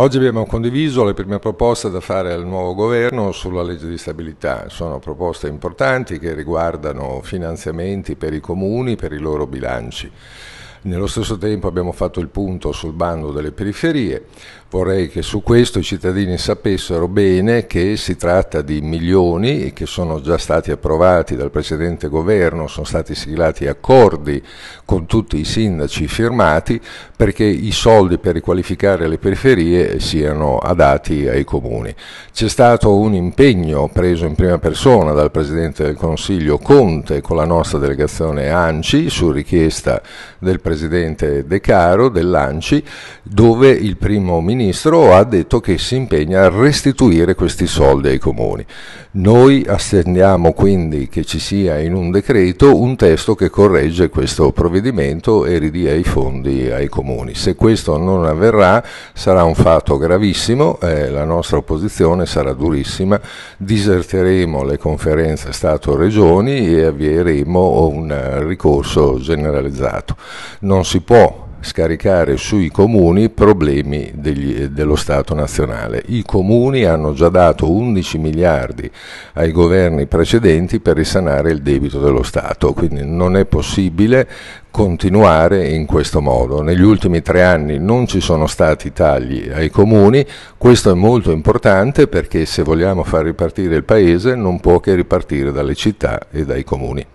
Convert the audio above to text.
Oggi abbiamo condiviso le prime proposte da fare al nuovo governo sulla legge di stabilità. Sono proposte importanti che riguardano finanziamenti per i comuni, per i loro bilanci. Nello stesso tempo abbiamo fatto il punto sul bando delle periferie, Vorrei che su questo i cittadini sapessero bene che si tratta di milioni che sono già stati approvati dal precedente governo, sono stati siglati accordi con tutti i sindaci firmati perché i soldi per riqualificare le periferie siano adatti ai comuni. C'è stato un impegno preso in prima persona dal Presidente del Consiglio Conte con la nostra delegazione ANCI su richiesta del Presidente De Caro dell'ANCI dove il primo ministro ministro ha detto che si impegna a restituire questi soldi ai comuni. Noi attendiamo quindi che ci sia in un decreto un testo che corregge questo provvedimento e ridia i fondi ai comuni. Se questo non avverrà sarà un fatto gravissimo, eh, la nostra opposizione sarà durissima, diserteremo le conferenze Stato-Regioni e avvieremo un ricorso generalizzato. Non si può scaricare sui comuni problemi degli, eh, dello Stato nazionale. I comuni hanno già dato 11 miliardi ai governi precedenti per risanare il debito dello Stato, quindi non è possibile continuare in questo modo. Negli ultimi tre anni non ci sono stati tagli ai comuni, questo è molto importante perché se vogliamo far ripartire il Paese non può che ripartire dalle città e dai comuni.